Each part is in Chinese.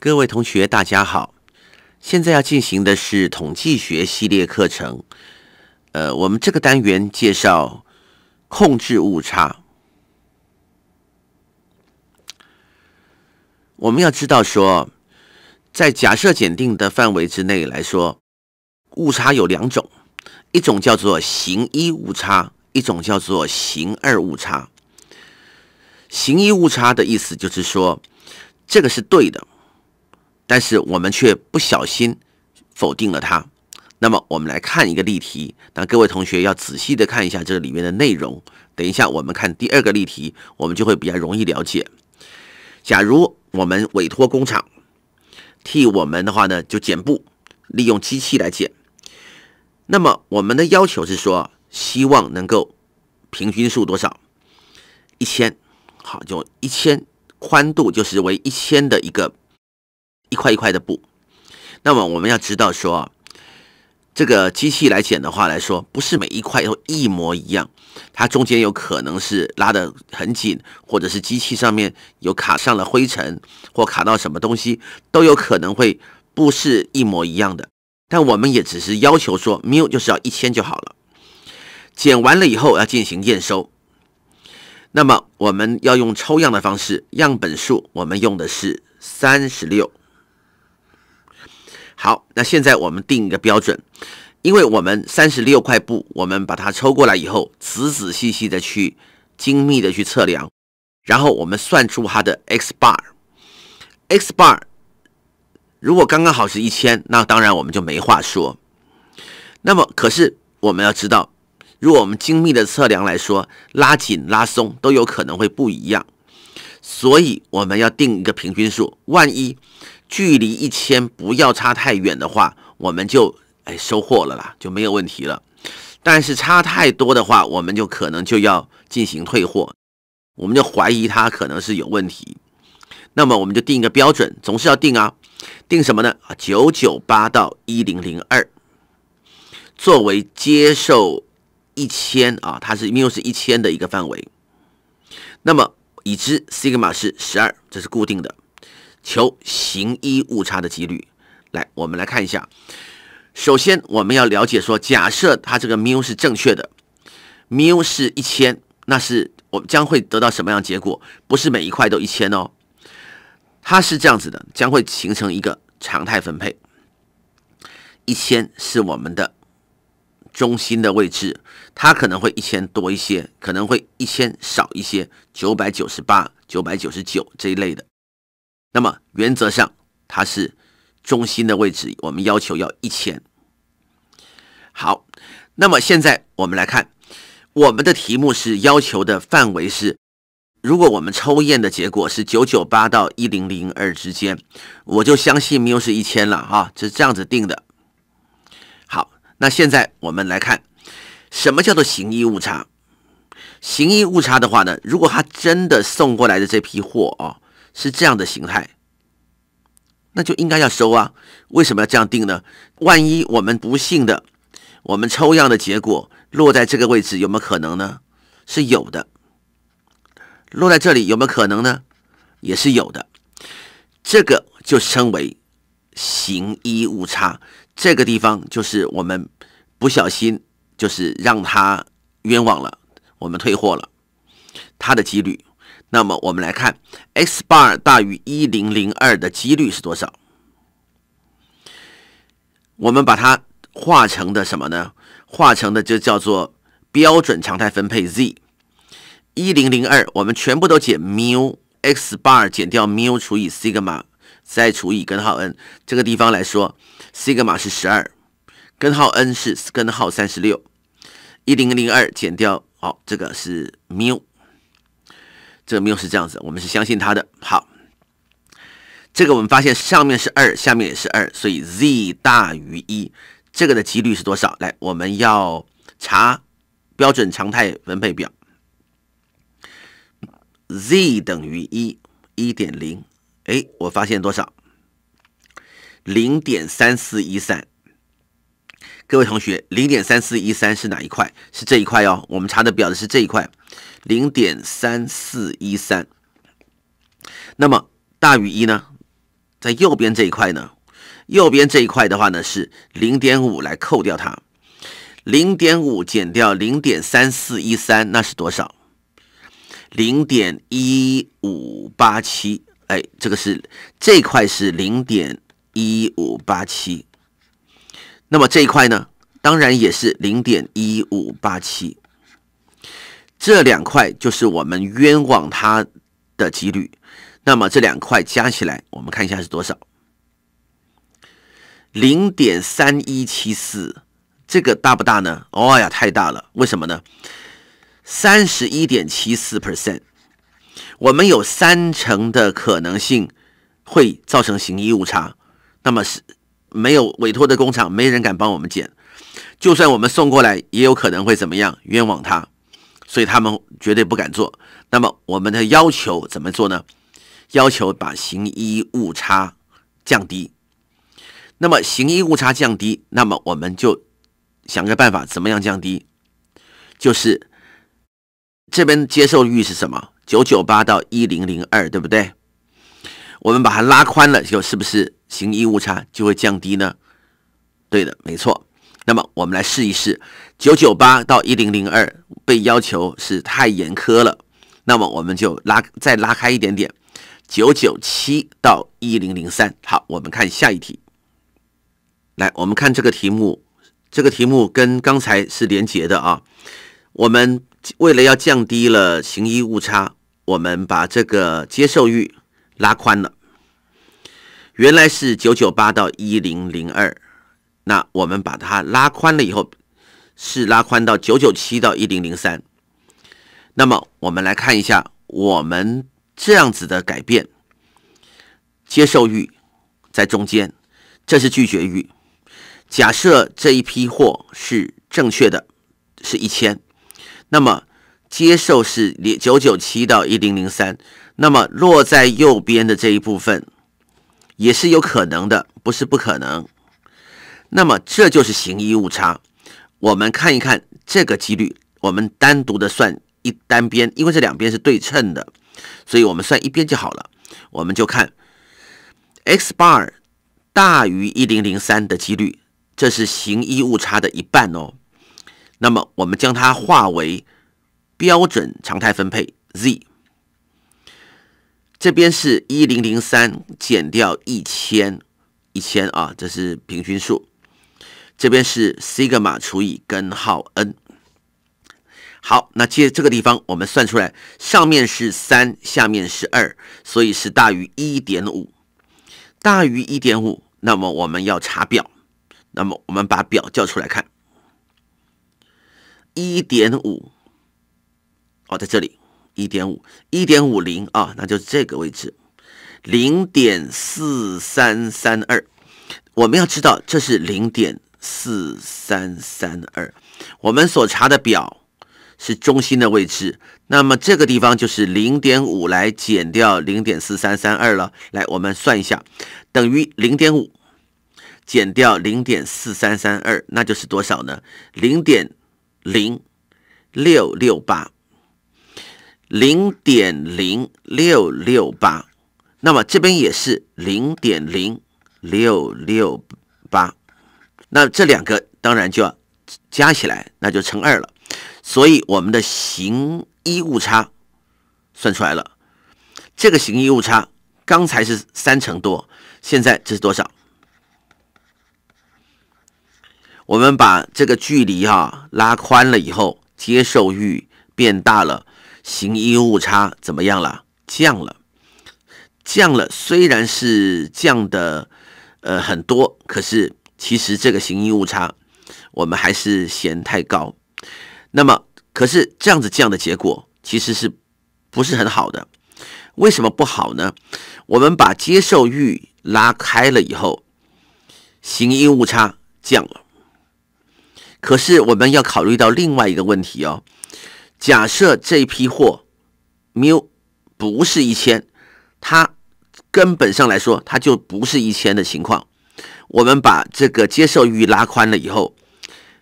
各位同学，大家好。现在要进行的是统计学系列课程。呃，我们这个单元介绍控制误差。我们要知道说，在假设检定的范围之内来说，误差有两种，一种叫做型一误差，一种叫做型二误差。型一误差的意思就是说，这个是对的。但是我们却不小心否定了它。那么我们来看一个例题，那各位同学要仔细的看一下这里面的内容。等一下我们看第二个例题，我们就会比较容易了解。假如我们委托工厂替我们的话呢，就剪布，利用机器来剪。那么我们的要求是说，希望能够平均数多少？一千，好，就一千宽度就是为一千的一个。一块一块的布，那么我们要知道说，这个机器来剪的话来说，不是每一块都一模一样，它中间有可能是拉的很紧，或者是机器上面有卡上了灰尘或卡到什么东西，都有可能会不是一模一样的。但我们也只是要求说，u 就是要一千就好了。剪完了以后要进行验收，那么我们要用抽样的方式，样本数我们用的是三十六。好，那现在我们定一个标准，因为我们三十六块布，我们把它抽过来以后，仔仔细细的去精密的去测量，然后我们算出它的 x bar。x bar 如果刚刚好是一千，那当然我们就没话说。那么可是我们要知道，如果我们精密的测量来说，拉紧拉松都有可能会不一样。所以我们要定一个平均数，万一距离一千不要差太远的话，我们就哎收货了啦，就没有问题了。但是差太多的话，我们就可能就要进行退货，我们就怀疑它可能是有问题。那么我们就定一个标准，总是要定啊。定什么呢？啊，九九八到一零零二，作为接受一千啊，它是因为是一千的一个范围。那么。已知西格玛是十二，这是固定的。求行医误差的几率。来，我们来看一下。首先，我们要了解说，假设它这个 mu 是正确的，m u 是一千，那是我们将会得到什么样的结果？不是每一块都一千哦，它是这样子的，将会形成一个常态分配。一千是我们的。中心的位置，它可能会一千多一些，可能会一千少一些，九百九十八、九百九十九这一类的。那么原则上它是中心的位置，我们要求要一千。好，那么现在我们来看，我们的题目是要求的范围是，如果我们抽验的结果是九九八到一零零二之间，我就相信缪是一千了哈，是这样子定的。那现在我们来看，什么叫做行医误差？行医误差的话呢，如果他真的送过来的这批货啊是这样的形态，那就应该要收啊。为什么要这样定呢？万一我们不幸的，我们抽样的结果落在这个位置，有没有可能呢？是有的。落在这里有没有可能呢？也是有的。这个就称为行医误差。这个地方就是我们不小心，就是让他冤枉了，我们退货了，他的几率。那么我们来看，x bar 大于一零零二的几率是多少？我们把它化成的什么呢？化成的就叫做标准常态分配 z 一零零二，我们全部都减缪，x bar 减掉缪除以 sigma 再除以根号 n，这个地方来说，西格玛是十二，根号 n 是根号三十六，一零零二减掉，好，这个是缪，这个缪是这样子，我们是相信它的。好，这个我们发现上面是二，下面也是二，所以 z 大于一，这个的几率是多少？来，我们要查标准常态分配表，z 等于一，一点零。哎，我发现多少？零点三四一三，各位同学，零点三四一三是哪一块？是这一块哦。我们查的表的是这一块，零点三四一三。那么大于一呢？在右边这一块呢？右边这一块的话呢，是零点五来扣掉它，零点五减掉零点三四一三，那是多少？零点一五八七。哎，这个是这一块是零点一五八七，那么这一块呢，当然也是零点一五八七，这两块就是我们冤枉他的几率。那么这两块加起来，我们看一下是多少？零点三一七四，这个大不大呢？哦呀，太大了！为什么呢？三十一点七四 percent。我们有三成的可能性会造成行医误差，那么是没有委托的工厂，没人敢帮我们检，就算我们送过来，也有可能会怎么样，冤枉他，所以他们绝对不敢做。那么我们的要求怎么做呢？要求把行医误差降低。那么行医误差降低，那么我们就想个办法怎么样降低，就是这边接受率是什么？九九八到一零零二，对不对？我们把它拉宽了，就是不是行医误差就会降低呢？对的，没错。那么我们来试一试，九九八到一零零二被要求是太严苛了，那么我们就拉再拉开一点点，九九七到一零零三。好，我们看下一题。来，我们看这个题目，这个题目跟刚才是连结的啊。我们为了要降低了行医误差。我们把这个接受域拉宽了，原来是九九八到一零零二，那我们把它拉宽了以后，是拉宽到九九七到一零零三。那么我们来看一下，我们这样子的改变，接受域在中间，这是拒绝域。假设这一批货是正确的，是一千，那么。接受是零九九七到一零零三，那么落在右边的这一部分也是有可能的，不是不可能。那么这就是行医误差。我们看一看这个几率，我们单独的算一单边，因为这两边是对称的，所以我们算一边就好了。我们就看 x bar 大于一零零三的几率，这是行医误差的一半哦。那么我们将它化为。标准常态分配 z，这边是一零零三减掉一千一千啊，这是平均数，这边是西格玛除以根号 n。好，那借这个地方我们算出来，上面是三，下面是二，所以是大于一点五，大于一点五，那么我们要查表，那么我们把表叫出来看，一点五。哦，在这里一点五一点五零啊，那就这个位置零点四三三二。我们要知道这是零点四三三二，我们所查的表是中心的位置，那么这个地方就是零点五来减掉零点四三三二了。来，我们算一下，等于零点五减掉零点四三三二，那就是多少呢？零点零六六八。零点零六六八，那么这边也是零点零六六八，那这两个当然就要加起来，那就乘二了。所以我们的行医误差算出来了，这个行医误差刚才是三成多，现在这是多少？我们把这个距离哈拉宽了以后，接受域变大了。行医误差怎么样了？降了，降了。虽然是降的，呃，很多，可是其实这个行医误差我们还是嫌太高。那么，可是这样子降的结果其实是不是很好的？为什么不好呢？我们把接受欲拉开了以后，行医误差降了。可是我们要考虑到另外一个问题哦。假设这批货 u 不是一千，它根本上来说，它就不是一千的情况。我们把这个接受域拉宽了以后，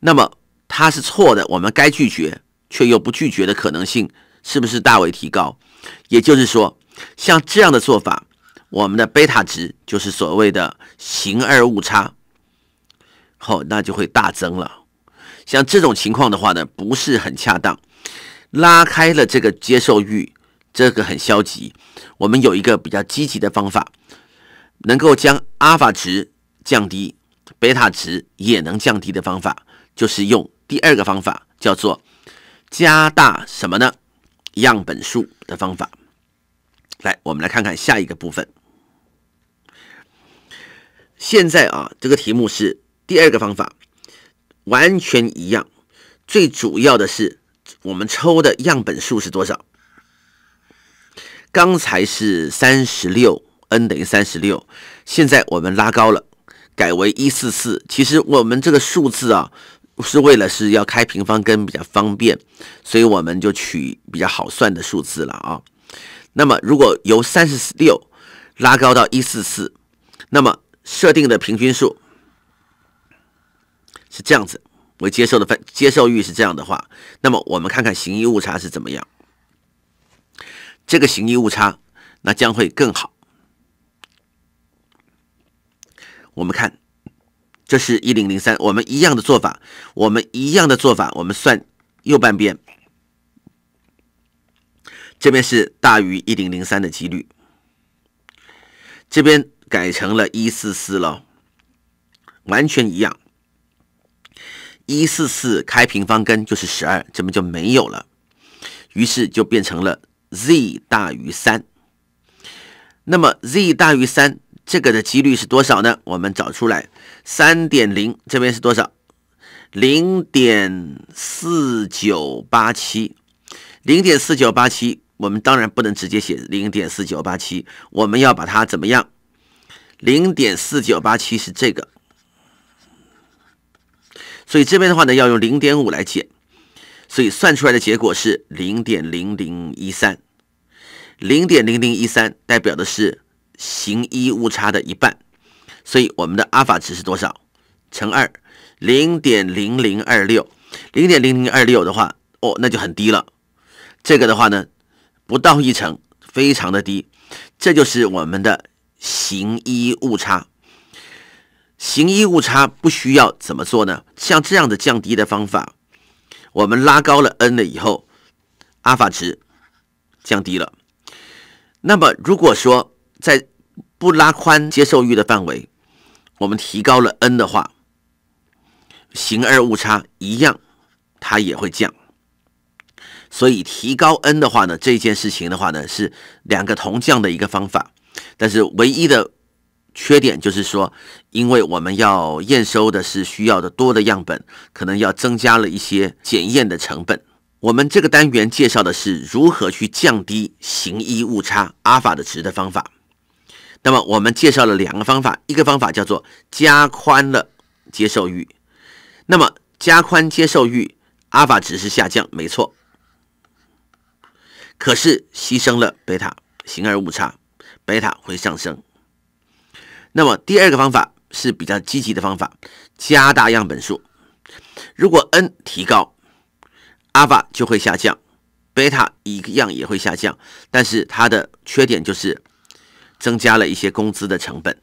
那么它是错的，我们该拒绝却又不拒绝的可能性是不是大为提高？也就是说，像这样的做法，我们的贝塔值就是所谓的形二误差，好，那就会大增了。像这种情况的话呢，不是很恰当。拉开了这个接受域，这个很消极。我们有一个比较积极的方法，能够将阿尔法值降低，贝塔值也能降低的方法，就是用第二个方法，叫做加大什么呢？样本数的方法。来，我们来看看下一个部分。现在啊，这个题目是第二个方法，完全一样。最主要的是。我们抽的样本数是多少？刚才是三十六，n 等于三十六。现在我们拉高了，改为一四四。其实我们这个数字啊，是为了是要开平方根比较方便，所以我们就取比较好算的数字了啊。那么如果由三十六拉高到一四四，那么设定的平均数是这样子。为接受的分接受率是这样的话，那么我们看看行医误差是怎么样。这个行医误差那将会更好。我们看，这是一零零三，我们一样的做法，我们一样的做法，我们算右半边，这边是大于一零零三的几率，这边改成了一四四了，完全一样。一四四开平方根就是十二，这么就没有了，于是就变成了 z 大于三。那么 z 大于三这个的几率是多少呢？我们找出来三点零这边是多少？零点四九八七，零点四九八七，我们当然不能直接写零点四九八七，我们要把它怎么样？零点四九八七是这个。所以这边的话呢，要用零点五来减，所以算出来的结果是零点零零一三，零点零零一三代表的是行一误差的一半，所以我们的阿尔法值是多少？乘二，零点零零二六，零点零零二六的话，哦，那就很低了。这个的话呢，不到一成，非常的低，这就是我们的行一误差。行一误差不需要怎么做呢？像这样的降低的方法，我们拉高了 n 了以后，阿尔法值降低了。那么如果说在不拉宽接受域的范围，我们提高了 n 的话，行二误差一样，它也会降。所以提高 n 的话呢，这件事情的话呢是两个同降的一个方法，但是唯一的。缺点就是说，因为我们要验收的是需要的多的样本，可能要增加了一些检验的成本。我们这个单元介绍的是如何去降低行医误差阿尔法的值的方法。那么我们介绍了两个方法，一个方法叫做加宽了接受域。那么加宽接受域，阿尔法值是下降，没错。可是牺牲了贝塔，形而误差贝塔会上升。那么第二个方法是比较积极的方法，加大样本数。如果 n 提高，alpha 就会下降，贝塔一样也会下降。但是它的缺点就是增加了一些工资的成本。